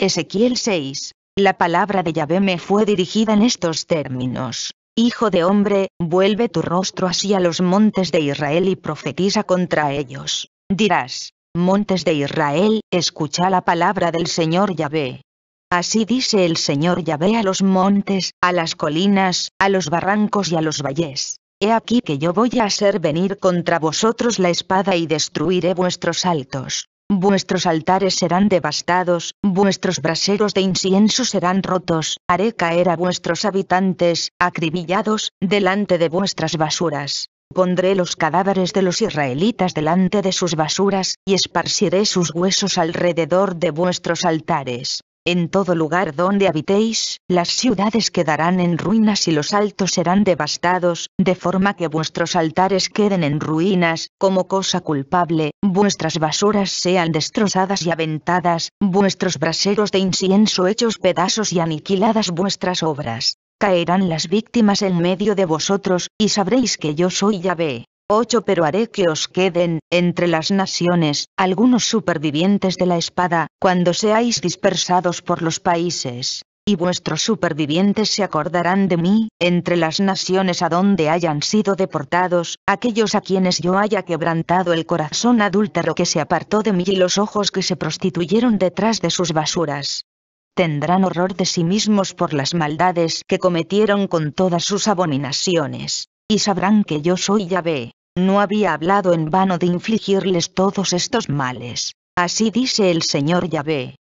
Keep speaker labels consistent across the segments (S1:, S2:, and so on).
S1: Ezequiel 6. La palabra de Yahvé me fue dirigida en estos términos. Hijo de hombre, vuelve tu rostro así a los montes de Israel y profetiza contra ellos. Dirás, montes de Israel, escucha la palabra del Señor Yahvé. Así dice el Señor Yahvé a los montes, a las colinas, a los barrancos y a los valles. He aquí que yo voy a hacer venir contra vosotros la espada y destruiré vuestros altos vuestros altares serán devastados, vuestros braseros de incienso serán rotos, haré caer a vuestros habitantes, acribillados, delante de vuestras basuras. Pondré los cadáveres de los israelitas delante de sus basuras, y esparciré sus huesos alrededor de vuestros altares. En todo lugar donde habitéis, las ciudades quedarán en ruinas y los altos serán devastados, de forma que vuestros altares queden en ruinas, como cosa culpable, vuestras basuras sean destrozadas y aventadas, vuestros braseros de incienso hechos pedazos y aniquiladas vuestras obras. Caerán las víctimas en medio de vosotros, y sabréis que yo soy Yahvé. 8 Pero haré que os queden, entre las naciones, algunos supervivientes de la espada, cuando seáis dispersados por los países. Y vuestros supervivientes se acordarán de mí, entre las naciones a donde hayan sido deportados, aquellos a quienes yo haya quebrantado el corazón adúltero que se apartó de mí y los ojos que se prostituyeron detrás de sus basuras tendrán horror de sí mismos por las maldades que cometieron con todas sus abominaciones, y sabrán que yo soy Yahvé. No había hablado en vano de infligirles todos estos males. Así dice el Señor Yahvé.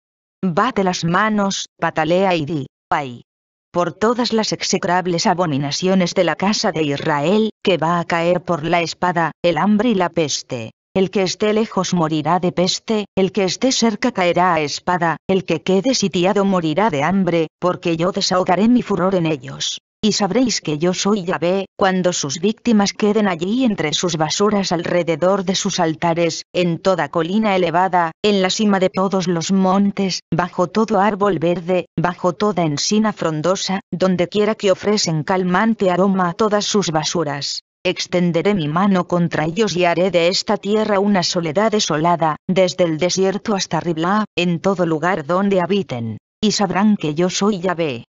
S1: Bate las manos, patalea y di, ay. Por todas las execrables abominaciones de la casa de Israel, que va a caer por la espada, el hambre y la peste. El que esté lejos morirá de peste, el que esté cerca caerá a espada, el que quede sitiado morirá de hambre, porque yo desahogaré mi furor en ellos y sabréis que yo soy Yahvé, cuando sus víctimas queden allí entre sus basuras alrededor de sus altares, en toda colina elevada, en la cima de todos los montes, bajo todo árbol verde, bajo toda encina frondosa, donde quiera que ofrecen calmante aroma a todas sus basuras extenderé mi mano contra ellos y haré de esta tierra una soledad desolada, desde el desierto hasta Riblá, en todo lugar donde habiten. Y sabrán que yo soy Yahvé.